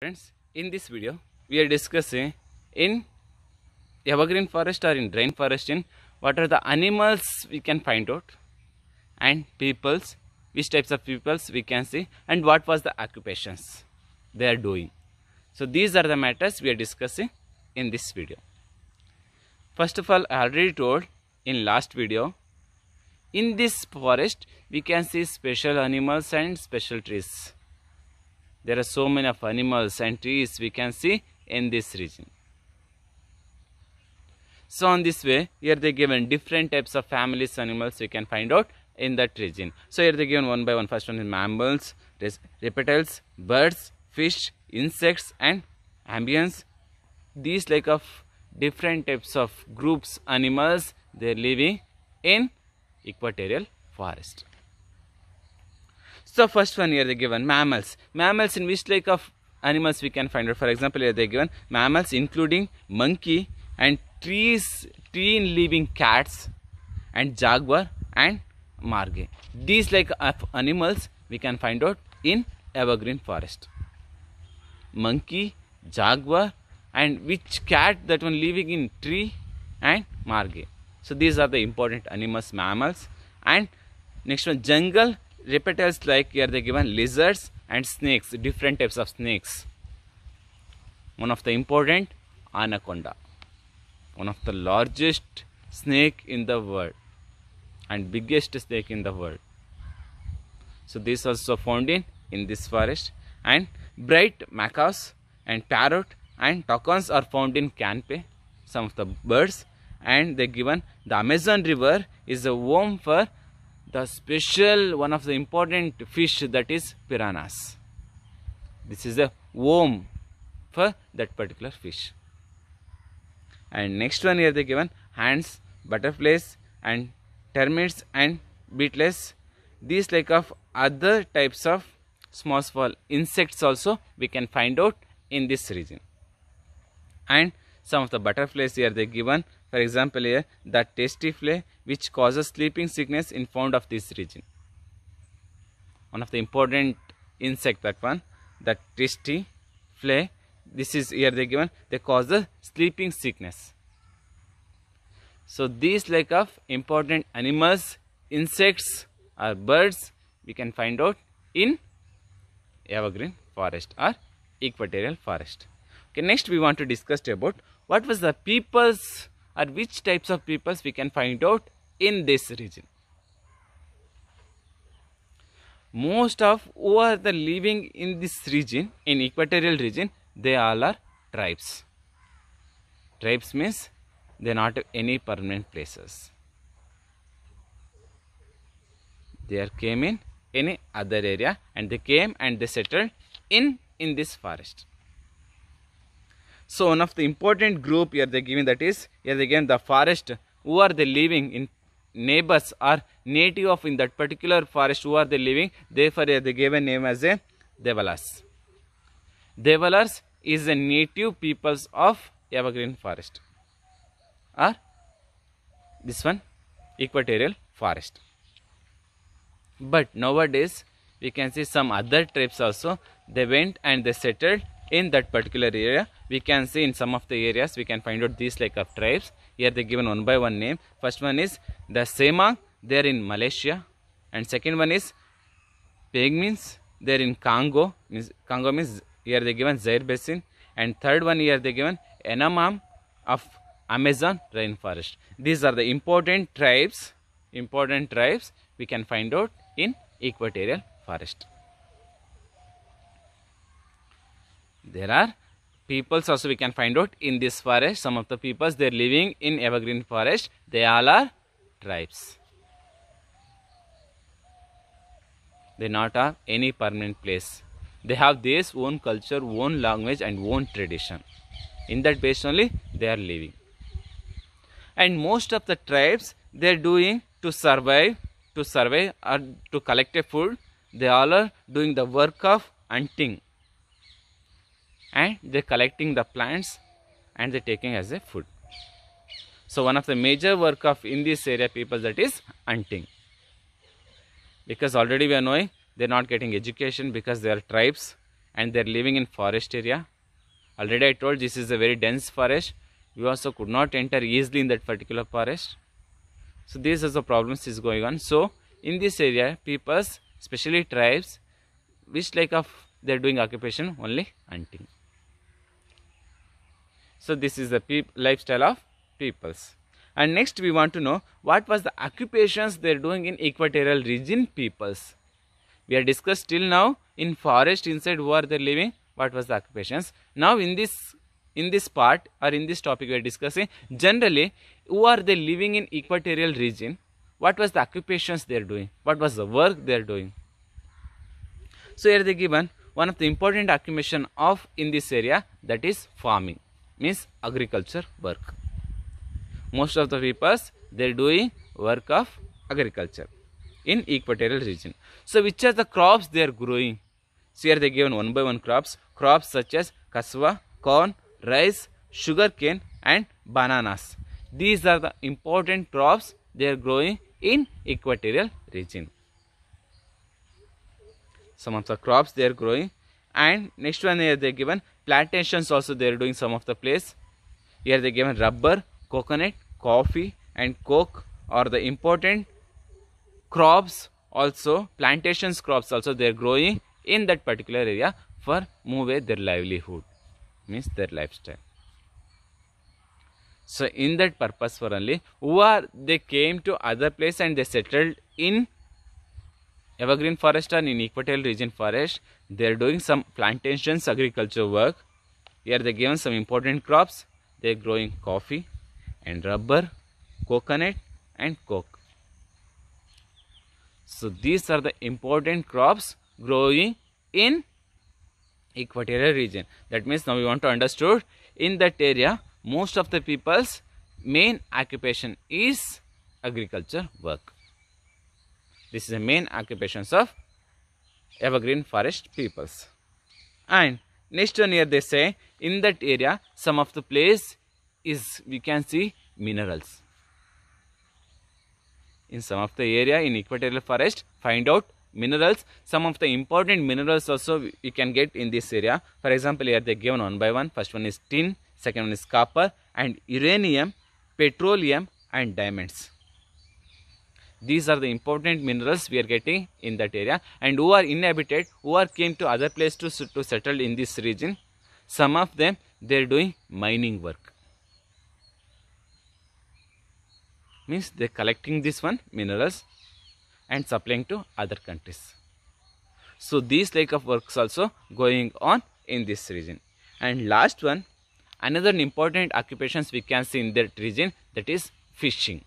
Friends, in this video, we are discussing in evergreen forest or in rain forest in what are the animals we can find out and peoples, which types of peoples we can see and what was the occupations they are doing. So these are the matters we are discussing in this video. First of all, I already told in last video, in this forest, we can see special animals and special trees there are so many of animals and trees we can see in this region so on this way here they given different types of families animals we can find out in that region so here they given one by one. First one is mammals reptiles birds fish insects and amphibians these like of different types of groups animals they are living in equatorial forest the first one here they given mammals. Mammals in which like of animals we can find out. For example, here they given mammals including monkey and trees, tree living cats and jaguar and marge. These like animals we can find out in evergreen forest. Monkey, jaguar and which cat that one living in tree and marge. So these are the important animals, mammals and next one jungle reptiles like here they given lizards and snakes, different types of snakes. One of the important anaconda, one of the largest snake in the world and biggest snake in the world. So this also found in, in this forest and bright macaws and parrot and toucans are found in Canpe, some of the birds and they given the Amazon river is a home for the special one of the important fish that is piranhas. This is the worm for that particular fish. And next one here they given hands, butterflies and termites and beetles. These like of other types of small small insects also we can find out in this region. And some of the butterflies here they given for example here tasty fly which causes sleeping sickness in found of this region one of the important insect that one that tasty fly, this is here they given they cause the sleeping sickness so these like of important animals insects or birds we can find out in evergreen forest or equatorial forest okay next we want to discuss about what was the peoples or which types of peoples we can find out in this region most of who are the living in this region in equatorial region they all are tribes tribes means they are not any permanent places they came in any other area and they came and they settled in in this forest so one of the important group here they given that is here again the forest who are they living in neighbors are native of in that particular forest who are they living therefore they a name as a Devalas. Devalas is a native peoples of evergreen forest or this one equatorial forest. But nowadays we can see some other tribes also they went and they settled in that particular area we can see in some of the areas we can find out these like of tribes here they given one by one name first one is the Semang they are in Malaysia and second one is Pygmies they are in Congo means Congo means here they given Zaire Basin and third one here they given Enamam of Amazon rainforest these are the important tribes important tribes we can find out in equatorial forest there are peoples also we can find out in this forest some of the peoples they are living in evergreen forest they all are tribes they not have any permanent place they have their own culture own language and own tradition in that base only they are living and most of the tribes they are doing to survive to survive or to collect a food they all are doing the work of hunting and they're collecting the plants and they're taking as a food. So one of the major work of in this area people that is hunting. Because already we are knowing they're not getting education because they are tribes and they're living in forest area. Already I told this is a very dense forest. You also could not enter easily in that particular forest. So these are the problems is going on. So in this area peoples especially tribes which like of they're doing occupation only hunting. So this is the lifestyle of peoples. And next we want to know what was the occupations they are doing in equatorial region peoples. We have discussed till now in forest inside who are they living, what was the occupations. Now in this in this part or in this topic we are discussing generally who are they living in equatorial region, what was the occupations they are doing, what was the work they are doing. So here they given one of the important occupation of in this area that is farming means agriculture work most of the people they're doing work of agriculture in equatorial region so which are the crops they are growing so here they given one by one crops crops such as cassava corn rice sugarcane and bananas these are the important crops they are growing in equatorial region some of the crops they are growing and next one here they're given plantations also they're doing some of the place here they given rubber coconut coffee and coke are the important crops also plantations crops also they're growing in that particular area for move their livelihood means their lifestyle so in that purpose for only who are they came to other place and they settled in evergreen forest and in equatorial region forest they are doing some plantations agriculture work here they given some important crops they are growing coffee and rubber coconut and coke so these are the important crops growing in equatorial region that means now we want to understood in that area most of the people's main occupation is agriculture work this is the main occupations of evergreen forest peoples. And next one here they say in that area some of the place is we can see minerals. In some of the area in equatorial forest find out minerals. Some of the important minerals also we can get in this area. For example here they given one by one. First one is tin, second one is copper and uranium, petroleum and diamonds. These are the important minerals we are getting in that area and who are inhabited, who are came to other place to, to settle in this region. Some of them, they are doing mining work. Means they are collecting this one minerals and supplying to other countries. So these like of works also going on in this region. And last one, another important occupations we can see in that region that is fishing.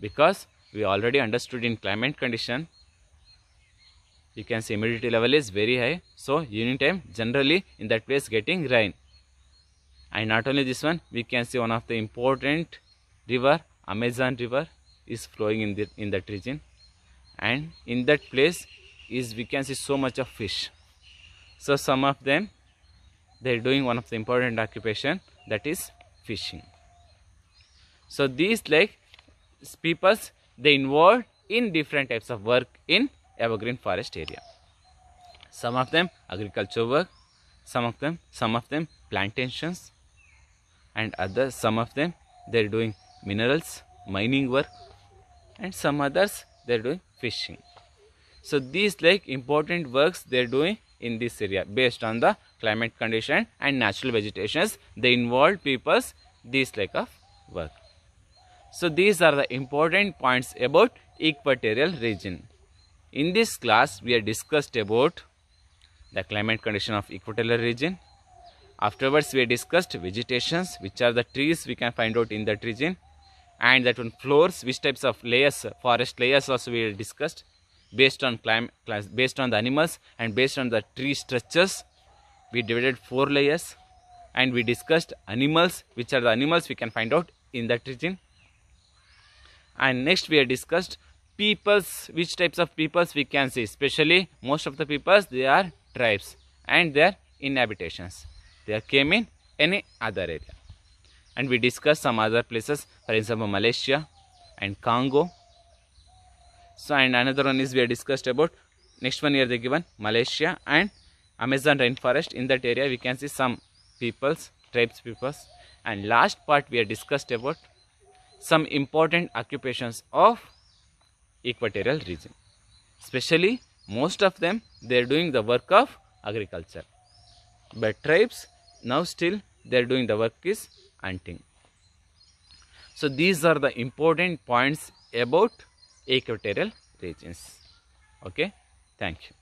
Because we already understood in climate condition you can see humidity level is very high so evening time generally in that place getting rain and not only this one we can see one of the important river amazon river is flowing in the in that region and in that place is we can see so much of fish so some of them they are doing one of the important occupation that is fishing so these like peoples they involved in different types of work in evergreen forest area. Some of them agriculture work, some of them, some of them plantations and others, some of them they are doing minerals, mining work and some others they are doing fishing. So these like important works they are doing in this area based on the climate condition and natural vegetations they involved peoples these like of work. So these are the important points about equatorial region. In this class, we have discussed about the climate condition of equatorial region. Afterwards, we discussed vegetations, which are the trees we can find out in that region. And that one floors, which types of layers, forest layers also we discussed based on climate, based on the animals and based on the tree structures. We divided four layers and we discussed animals, which are the animals we can find out in that region and next we have discussed peoples which types of peoples we can see especially most of the peoples they are tribes and their inhabitations they came in any other area and we discussed some other places for example malaysia and congo so and another one is we have discussed about next one here they given malaysia and amazon rainforest in that area we can see some peoples tribes peoples and last part we have discussed about some important occupations of equatorial region. Especially most of them they are doing the work of agriculture. But tribes now still they are doing the work is hunting. So these are the important points about equatorial regions. Okay, thank you.